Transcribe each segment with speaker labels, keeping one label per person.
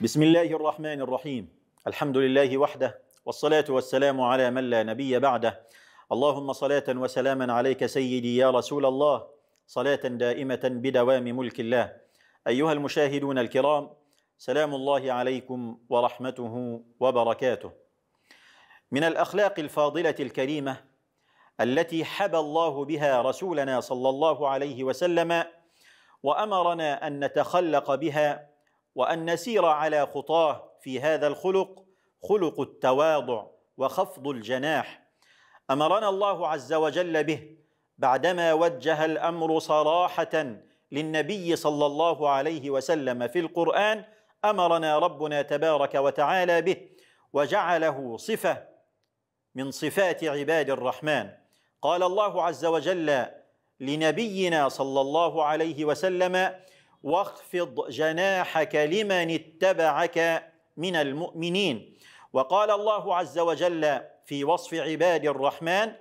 Speaker 1: بسم الله الرحمن الرحيم الحمد لله وحده والصلاة والسلام على من لا نبي بعده اللهم صلاة وسلاما عليك سيدي يا رسول الله صلاة دائمة بدوام ملك الله أيها المشاهدون الكرام سلام الله عليكم ورحمته وبركاته من الأخلاق الفاضلة الكريمة التي حبى الله بها رسولنا صلى الله عليه وسلم وأمرنا أن نتخلق بها وان نسير على خطاه في هذا الخلق خلق التواضع وخفض الجناح امرنا الله عز وجل به بعدما وجه الامر صراحه للنبي صلى الله عليه وسلم في القران امرنا ربنا تبارك وتعالى به وجعله صفه من صفات عباد الرحمن قال الله عز وجل لنبينا صلى الله عليه وسلم واخفض جناحك لمن اتبعك من المؤمنين وقال الله عز وجل في وصف عباد الرحمن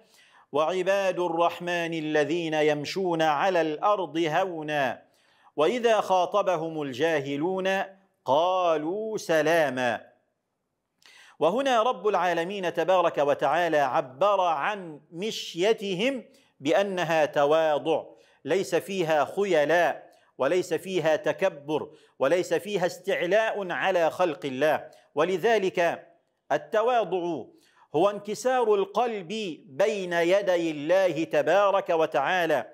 Speaker 1: وعباد الرحمن الذين يمشون على الارض هونا واذا خاطبهم الجاهلون قالوا سلاما وهنا رب العالمين تبارك وتعالى عبر عن مشيتهم بانها تواضع ليس فيها خيلاء وليس فيها تكبر وليس فيها استعلاء على خلق الله ولذلك التواضع هو انكسار القلب بين يدي الله تبارك وتعالى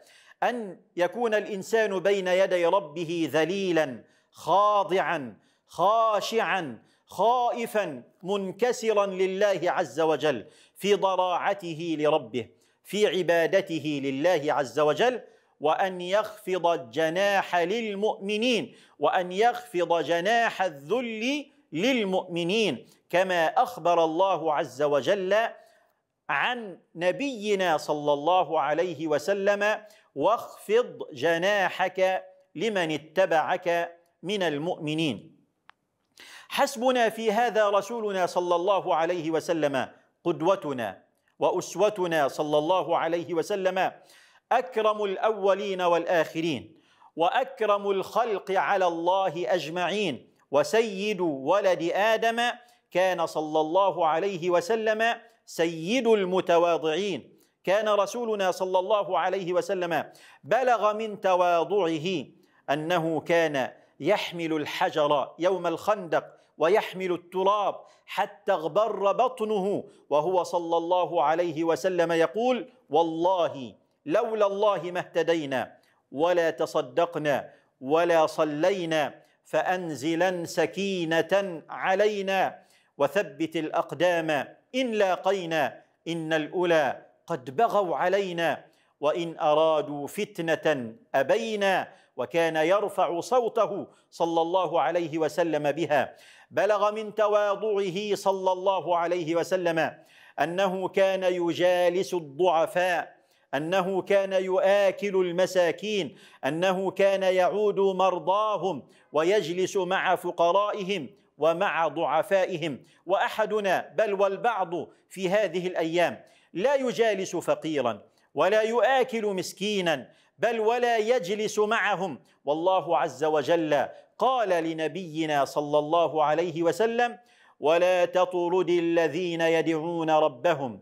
Speaker 1: ان يكون الانسان بين يدي ربه ذليلا خاضعا خاشعا خائفا منكسرا لله عز وجل في ضراعته لربه في عبادته لله عز وجل وان يخفض الجناح للمؤمنين وان يخفض جناح الذل للمؤمنين كما اخبر الله عز وجل عن نبينا صلى الله عليه وسلم واخفض جناحك لمن اتبعك من المؤمنين حسبنا في هذا رسولنا صلى الله عليه وسلم قدوتنا واسوتنا صلى الله عليه وسلم اكرم الاولين والاخرين واكرم الخلق على الله اجمعين وسيد ولد ادم كان صلى الله عليه وسلم سيد المتواضعين كان رسولنا صلى الله عليه وسلم بلغ من تواضعه انه كان يحمل الحجر يوم الخندق ويحمل التراب حتى اغبر بطنه وهو صلى الله عليه وسلم يقول والله لولا الله ما اهتدينا ولا تصدقنا ولا صلينا فانزلا سكينه علينا وثبت الاقدام ان لاقينا ان الاولى قد بغوا علينا وان ارادوا فتنه ابينا وكان يرفع صوته صلى الله عليه وسلم بها بلغ من تواضعه صلى الله عليه وسلم انه كان يجالس الضعفاء انه كان يؤكل المساكين انه كان يعود مرضاهم ويجلس مع فقرائهم ومع ضعفائهم واحدنا بل والبعض في هذه الايام لا يجالس فقيرا ولا يؤكل مسكينا بل ولا يجلس معهم والله عز وجل قال لنبينا صلى الله عليه وسلم ولا تطرد الذين يدعون ربهم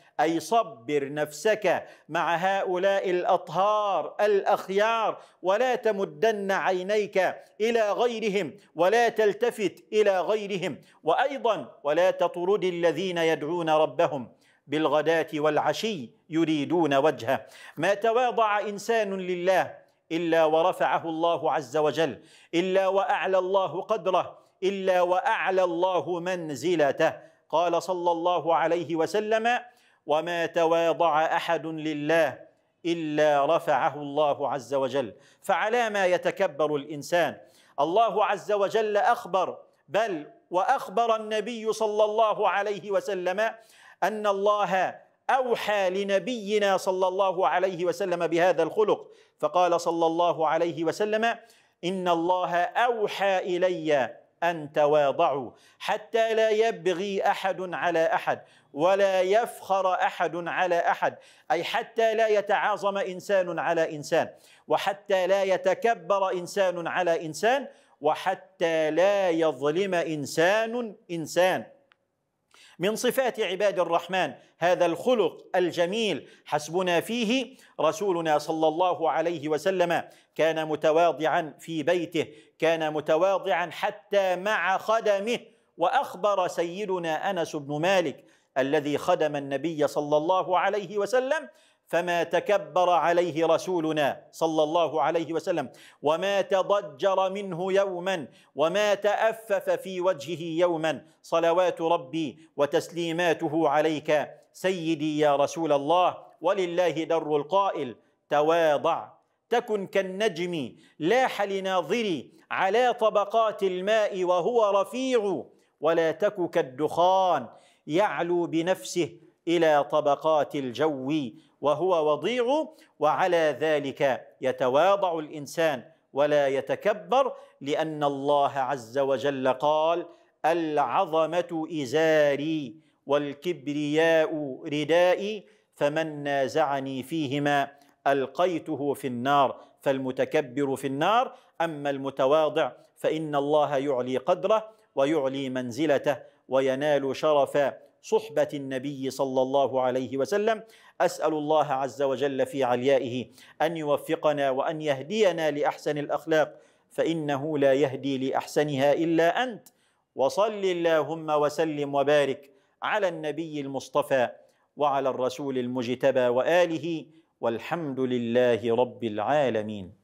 Speaker 1: أي صبر نفسك مع هؤلاء الأطهار الأخيار ولا تمدن عينيك إلى غيرهم ولا تلتفت إلى غيرهم وأيضا ولا تطرد الذين يدعون ربهم بالغداة والعشي يريدون وجهه ما تواضع إنسان لله إلا ورفعه الله عز وجل إلا وأعلى الله قدره إلا وأعلى الله منزلته قال صلى الله عليه وسلم وما تواضع احد لله الا رفعه الله عز وجل فعلى ما يتكبر الانسان الله عز وجل اخبر بل واخبر النبي صلى الله عليه وسلم ان الله اوحى لنبينا صلى الله عليه وسلم بهذا الخلق فقال صلى الله عليه وسلم ان الله اوحى الي أن تواضعوا حتى لا يبغي أحد على أحد ولا يفخر أحد على أحد أي حتى لا يتعاظم إنسان على إنسان وحتى لا يتكبر إنسان على إنسان وحتى لا يظلم إنسان إنسان من صفات عباد الرحمن هذا الخلق الجميل حسبنا فيه رسولنا صلى الله عليه وسلم كان متواضعا في بيته كان متواضعا حتى مع خدمه واخبر سيدنا انس بن مالك الذي خدم النبي صلى الله عليه وسلم فما تكبر عليه رسولنا صلى الله عليه وسلم وما تضجر منه يوما وما تأفف في وجهه يوما صلوات ربي وتسليماته عليك سيدي يا رسول الله ولله در القائل تواضع تكن كالنجم لاح لناظري على طبقات الماء وهو رفيع ولا تك كالدخان يعلو بنفسه الى طبقات الجو وهو وضيع وعلى ذلك يتواضع الانسان ولا يتكبر لان الله عز وجل قال العظمه ازاري والكبرياء ردائي فمن نازعني فيهما القيته في النار فالمتكبر في النار اما المتواضع فان الله يعلي قدره ويعلي منزلته وينال شرف صحبة النبي صلى الله عليه وسلم أسأل الله عز وجل في عليائه أن يوفقنا وأن يهدينا لأحسن الأخلاق فإنه لا يهدي لأحسنها إلا أنت وصل اللهم وسلم وبارك على النبي المصطفى وعلى الرسول المجتبى وآله والحمد لله رب العالمين